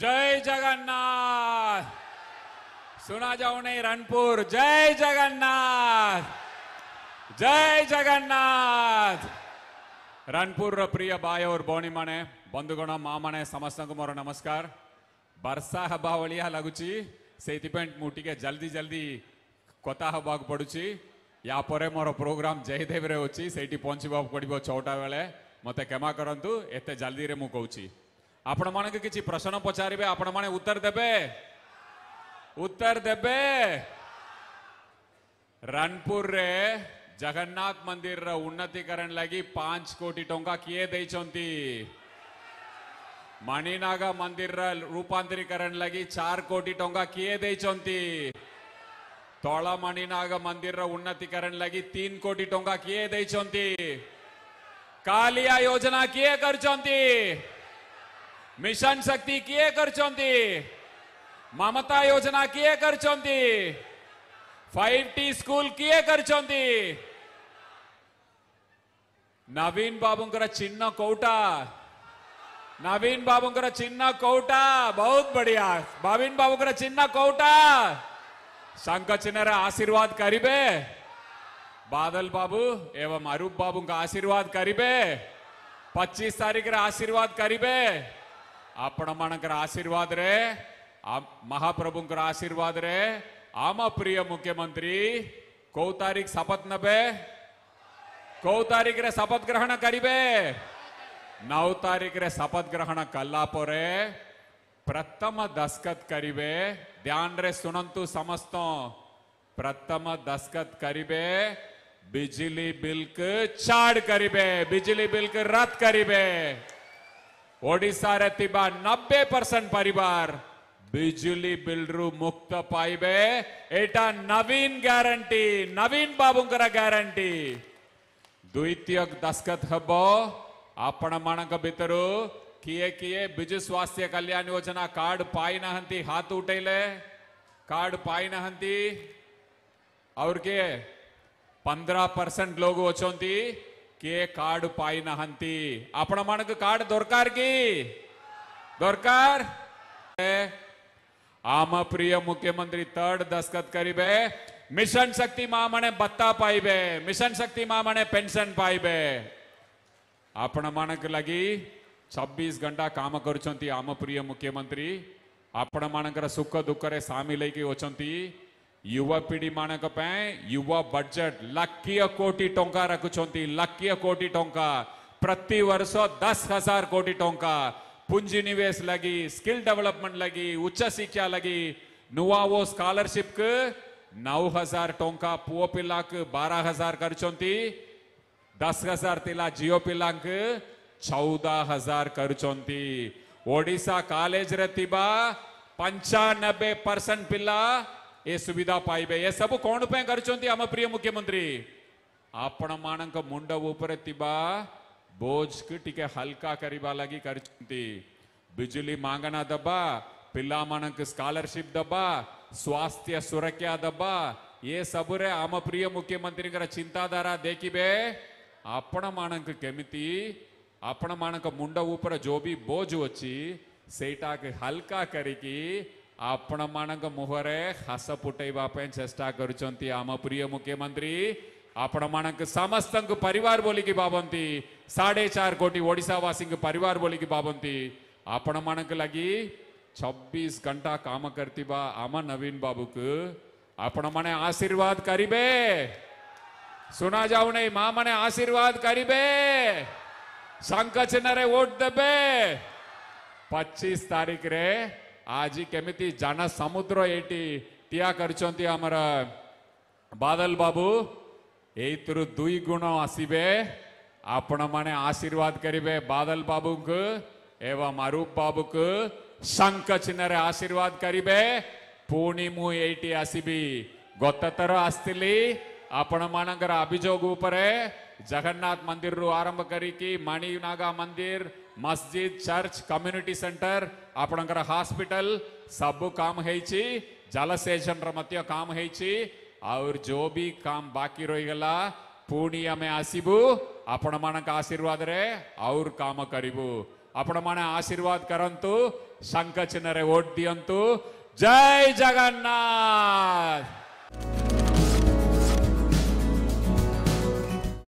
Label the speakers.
Speaker 1: जय जगन्नाथ सुना जाओ नहीं रनपुर जय जगन्नाथ जय जगन्नाथ ರನ್ಪುರ್ರ ಪ್ರಿಯ ಬಾಯವ್ರ ಬೋಣಿ ಮನೆ ಬಂಧುಗಣ ಮಾಮನೆ ಸಮಸ್ತಂಗುಮರ ನಮಸ್ಕಾರ ಬರ್ಸಾ ಹಬ್ಬ ಒಳಿಯ ಲಗುಚಿ ಸೇತಿಪೆಂಟ್ ಮುಟಿಗೆ ಜಲ್ದಿ ಜಲ್ದಿ ಕೊತ ಹಬ್ಬಕ್ಕೆ ಪಡುಚಿ ಯಾಪರೆ ಮೊರ ಪ್ರೋಗ್ರಾಮ್ ಜಯದೇವ್ರೆ ಹೋಚಿ ಸೇಟಿ ಪಂಚಿಬಾಬು ಕೊಡಿಬೋ ಚೌಟಾ ವೇಳೆ ಮತ್ತೆ ಕ್ಷಮಾ ಕರಂತು ಎತ್ತೆ ಜಲ್ದಿರೆ ಮು ಕହୁಚಿ आपण मान के किसी प्रश्न पचारे आपण मैंने उत्तर देवे उत्तर देवे रणपुर रे जगन्नाथ मंदिर रा उन्नतीकरण लगी पांच कोटी टोंका किए दे मणिनागा मंदिर रा रूपांतरीकरण लगी चार कोटी टोंका किए दे तौला मणिनागा मंदिर रा उन्नतीकरण लगी तीन कोटी टोंका किए दे काली योजना किए कर चंती मिशन शक्ति किए करचंती ममता योजना किए करचंती 5टी स्कूल किए करचंती నవీన్ బాబుంకర చిన్న కోట నవీన్ బాబుంకర చిన్న కోట బహుత్ బడియా నవీన్ బాబుంకర చిన్న కోట సంకచనర ఆశీర్వాద్ కరిబే బాదల్ బాబు ఏవం అరూప్ బాబుంక ఆశీర్వాద్ కరిబే 25 तारीख रा आशीर्वाद करीबे ಅಪ್ಪಣಮ್ಮಣಕರ ಆಶೀರ್ವಾದ ರೇ ಮಹಾಪ್ರಭುಂಕರ ಆಶೀರ್ವಾದ ರೇ ಆಮ ಪ್ರಿಯ ಮುಖ್ಯಮಂತ್ರಿ ಕೌ ತಾರೀಖ್ ಶಪಥ ನಬೆ ಕೌ ತಾರೀಖ್ ರೇ ಶಪಥ ಗ್ರಹಣ ಕರಿಬೆ ನೌ ತಾರೀಖ್ ರೇ ಶಪಥ ಗ್ರಹಣ ಕಲ್ಲಾಪೋರೆ प्रथम दस्खत करीबे ध्यान रे सुनंतु समस्तों प्रथम दस्खत करीबे बिजली बिल के छाड़ करीबे बिजली बिल के रद्द करीबे ઓડિશા રહેતા નબ્બે પરસેન્ટ પરિવાર बिजुली बिल्लू मुक्त पाइबे एटा नवीन ग्यारंटी नवीन बाबूंकर ग्यारंटी द्वितीय दस्खत हब आपण मान भितर किए किए बिजु स्वास्थ्य कल्याण योजना कार्ड पाई ना हाथ उठेले कार्ड पाई ना और के पंद्रह परसेंट लोग वचंती के कार्ड पाई नहंती अपन मन के कार्ड दरकार की दरकार आम प्रिय मुख्यमंत्री तड़ दस्खत करी बे मिशन शक्ति मामने बत्ता पाई बे मिशन शक्ति मामने पेंशन पाई बे अपन मन के लगी 26 घंटा काम कर आम प्रिय मुख्यमंत्री आपण मानक सुख दुख से सामिल होती युवा पीढ़ी मानक युवा बजेट लक्षीय कोटि टंका रखुंट लक्षीय कोटि टंका प्रति वर्ष दस हजार कोटि टंका पूंजी निवेश लगी स्किल डेवलपमेंट लगी उच्च शिक्षा लगी नुआ वो स्कॉलरशिप के नौ हजार टोंका पुओ पिला बारह हजार खर्चोती दस हजार तिला जियो पिला चौदह हजार खर्चोती ओडिशा कॉलेज रे पंचानबे परसेंट पिला ये सुविधा पाइबे ये सब कौन पे प्रिय मुख्यमंत्री आपण मान मुंड बोझ की हल्का करवा लगी कर बिजुली मांगना दबा पिला मान स्कॉलरशिप दबा स्वास्थ्य सुरक्षा दबा ये सब रे आम प्रिय मुख्यमंत्री चिंताधारा देखिबे आपण मान केमिति आपण मान मुंड जो भी बोझ अच्छी सेटा हल्का करके ଆପଣମାନଙ୍କ ମୁହଁରେ ହାସ ଫୁଟେଇବା ପାଇଁ ଚେଷ୍ଟା କରୁଛନ୍ତି ଆମ ପ୍ରିୟ ମୁଖ୍ୟମନ୍ତ୍ରୀ ଆପଣମାନଙ୍କ ସମସ୍ତଙ୍କୁ ପରିବାର ବୋଲିକି ଭାବନ୍ତି ସାଢ଼େ ଚାରି କୋଟି ଓଡ଼ିଶାବାସୀଙ୍କୁ ପରିବାର ବୋଲିକି ଭାବନ୍ତି ଆପଣମାନଙ୍କ ଲାଗି ଛବିଶ ଘଣ୍ଟା କାମ କରିଥିବା ଆମ ନବୀନ ବାବୁକୁ ଆପଣମାନେ ଆଶୀର୍ବାଦ କରିବେ ଶୁଣାଯାଉ ନାହିଁ ମା ମାନେ ଆଶୀର୍ବାଦ କରିବେ ଶଙ୍ଖ ଚିହ୍ନରେ ଭୋଟ ଦେବେ ପଚିଶ ତାରିଖରେ आज केमी जन समुद्र ये ठिया करमर बादल बाबू यूर दुई गुण आसबे आपण मैने आशीर्वाद करेंगे बादल बाबू को एवं आरूप बाबू को शख चिन्ह आशीर्वाद करेंगे पुणी मुठी आसबी गत थर आपण मान अभोग उपरूर ಜಗನ್ನಾಥ್ મંદિરનું ಆರಂಭ કરી કે મણિનાગા મંદિર મસ્જિદ ಚರ್ಚ್ કમ્યુનિટી ಸೆಂಟರ್ આપણંકર ಹಾಸ್ಪಿಟಲ್ ಸಬ್ಬು ಕಾಮ ಹೈಚಿ છે ಜಲಸೇಚನರ ಮಧ್ಯ ಕಾಮ್ ಹೈಚಿ ಅವ್ರ ಜೋಬಿ ಕಾಮ್ ಬಾಕಿ ರೋಯಿಗಲ್ಲ ಪೂಣಿಯ ಮೇ ಆಸಿಬು ಅಪಣಮಾನಕ ಆಶೀರ್ವಾದ ರೇ ಅವ್ರ ಕಾಮ ಕರಿಬು ಅಪಣಮಾನ ಆಶೀರ್ವಾದ ಕರಂತು ಶಂಕ ಚಿನ್ನರೆ ಓಟ್ ದಿಯಂತು ಜೈ ಜಗನ್ನಾಥ್